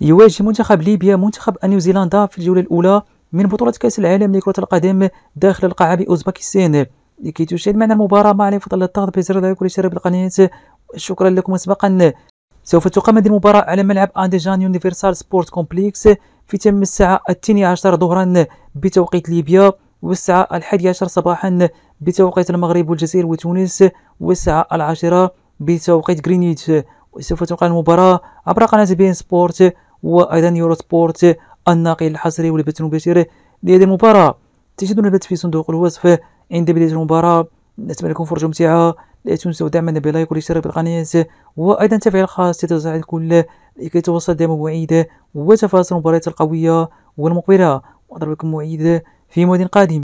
يواجه منتخب ليبيا منتخب نيوزيلندا في الجولة الأولى من بطولة كأس العالم لكرة القدم داخل القاعة باوزباكستان لكي تشاهد معنا المباراة مع علي فضل الطاغ بإزرار لايك والاشتراك بالقناة شكرا لكم مسبقا سوف تقام هذه المباراة على ملعب أنديجان يونيفرسال سبورت كومبليكس في تم الساعة الثانية عشر ظهرا بتوقيت ليبيا والساعة الحادية عشر صباحا بتوقيت المغرب والجزائر وتونس والساعة العاشرة بتوقيت غرينيتش وسوف تقام المباراة عبر قناة بين سبورت وايضا يورو سبورت الناقل الحصري والبث المباشر لهذه المباراه تجدون البث في صندوق الوصف عند بدايه المباراه نتمنى لكم فرجه ممتعه لا تنسوا دعمنا بلايك والاشتراك بالقناه وايضا تفعيل الخاص لتظهر الكل لكي توصل دائما مواعيد وتفاصيل المباريات القويه والمقبله واضرب لكم موعد في مود قادم